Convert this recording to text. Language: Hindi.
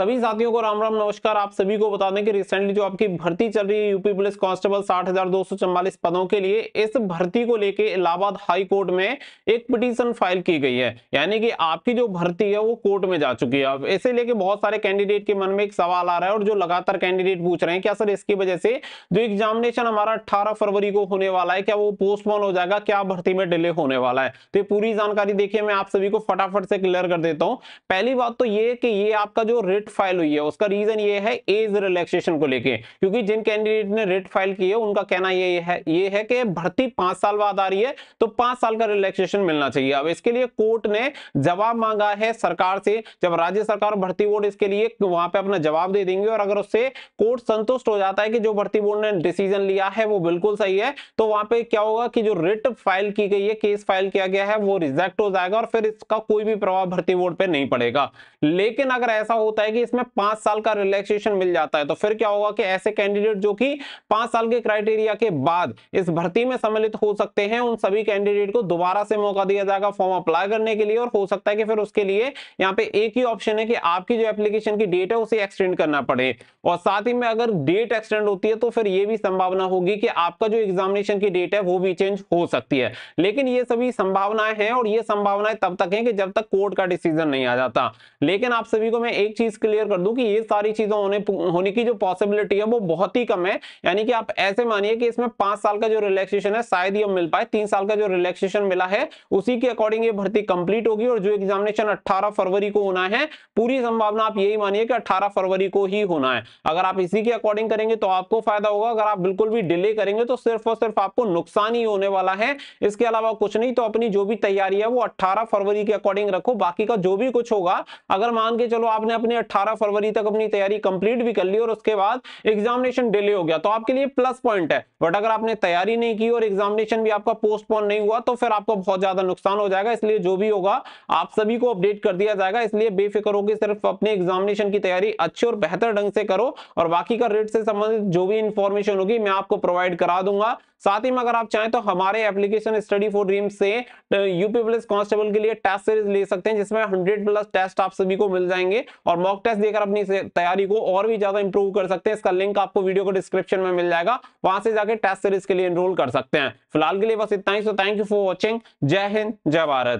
सभी साथियों को राम राम नमस्कार आप सभी को बता दें कि रिसेंटली जो आपकी भर्ती चल रही है यूपी पुलिस कांस्टेबल साठ पदों के लिए इस भर्ती को लेके इलाहाबाद हाई कोर्ट में एक पिटीशन फाइल की गई है यानी कि आपकी जो भर्ती है वो कोर्ट में जा चुकी है ऐसे लेके बहुत सारे कैंडिडेट के मन में एक सवाल आ रहा है और जो लगातार कैंडिडेट पूछ रहे हैं क्या सर इसकी वजह से जो एग्जामिनेशन हमारा अट्ठारह फरवरी को होने वाला है क्या वो पोस्टपोन हो जाएगा क्या भर्ती में डिले होने वाला है तो पूरी जानकारी देखिए मैं आप सभी को फटाफट से क्लियर कर देता हूँ पहली बात तो ये कि ये आपका जो रेट रिट फाइल हुई है उसका रीजन ये है एज रिलैक्सेशन को लेके क्योंकि जिन कैंडिडेट ने रिट फाइल की है उनका कहना ये है ये है कि भर्ती पांच साल बाद आ रही है तो पांच साल का रिलैक्सेशन मिलना चाहिए अब इसके लिए कोर्ट ने जवाब मांगा है सरकार से जब राज्य सरकार भर्ती बोर्ड इसके लिए वहां पर अपना जवाब दे देंगे और अगर उससे कोर्ट संतुष्ट हो जाता है कि जो भर्ती बोर्ड ने डिसीजन लिया है वो बिल्कुल सही है तो वहां पर क्या होगा कि जो रिट फाइल की गई है केस फाइल किया गया है वो रिजेक्ट हो जाएगा और फिर इसका कोई भी प्रभाव भर्ती बोर्ड पर नहीं पड़ेगा लेकिन अगर ऐसा होता है कि इसमें पांच साल का रिलैक्सेशन मिल जाता है तो फिर क्या होगा कि ऐसे कैंडिडेट जो कि पांच साल के क्राइटेरिया के बाद इस भर्ती में सम्मिलित हो सकते हैं उन सभी कैंडिडेट को दोबारा से मौका दिया जाएगा फॉर्म अप्लाई करने के लिए और हो सकता है कि फिर उसके लिए यहाँ पे एक ही ऑप्शन है कि आपकी जो एप्लीकेशन की डेट है उसे एक्सटेंड करना पड़े और साथ ही में अगर डेट एक्सटेंड होती है तो फिर ये भी संभावना होगी कि आपका जो एग्जामिनेशन की डेट है वो भी चेंज हो सकती है लेकिन ये सभी संभावनाएं हैं और ये संभावनाएं तब तक है कि जब तक कोर्ट का डिसीजन नहीं आ जाता लेकिन आप सभी को मैं एक चीज क्लियर कर दूं कि ये सारी चीजें होने होने की जो पॉसिबिलिटी है वो बहुत ही कम है यानी कि आप ऐसे मानिए कि इसमें पांच साल का जो रिलैक्सेशन है शायद ही मिल पाए तीन साल का जो रिलैक्सेशन मिला है उसी के अकॉर्डिंग ये भर्ती कंप्लीट होगी और जो एग्जामिनेशन अट्ठारह फरवरी को होना है पूरी संभावना आप यही मानिए कि अट्ठारह फरवरी को ही होना है अगर आप इसी के अकॉर्डिंग करेंगे तो आपको फायदा होगा अगर आप बिल्कुल भी डिले करेंगे तो सिर्फ और सिर्फ आपको नुकसान ही होने वाला है इसके अलावा कुछ नहीं तो अपनी जो भी तैयारी है वो अट्ठारह फरवरी के अकॉर्डिंग रखो बाकी का जो भी कुछ होगा अगर मान के चलो आपने अपने अठारह फरवरी तक अपनी तैयारी कंप्लीट भी कर ली और उसके बाद एग्जामिनेशन डिले हो गया तो आपके लिए प्लस पॉइंट है बट अगर आपने तैयारी नहीं की और एग्जामिनेशन भी आपका पोस्टपोन नहीं हुआ तो फिर आपको बहुत ज्यादा नुकसान हो जाएगा इसलिए जो भी होगा आप सभी को अपडेट कर दिया जाएगा इसलिए बेफिक्र होगी सिर्फ अपने एग्जामिनेशन की तैयारी अच्छे और बेहतर ढंग से करो और बाकी का रेट से संबंधित जो भी इंफॉर्मेशन होगी मैं आपको प्रोवाइड करा दूंगा साथ ही में अगर आप चाहें तो हमारे एप्लीकेशन स्टडी फॉर ड्रीम से यूपी पुलिस कांस्टेबल के लिए टेस्ट सीरीज ले सकते हैं जिसमें हंड्रेड प्लस टेस्ट आप सभी को मिल जाएंगे और मॉक टेस्ट देकर अपनी तैयारी को और भी ज्यादा इंप्रूव कर सकते हैं इसका लिंक आपको वीडियो को डिस्क्रिप्शन में मिल जाएगा वहां से जाकर टेस्ट सीरीज के लिए एनरोल कर सकते हैं फिलहाल के लिए बस इतना ही so thank you for watching जय हिंद जय भारत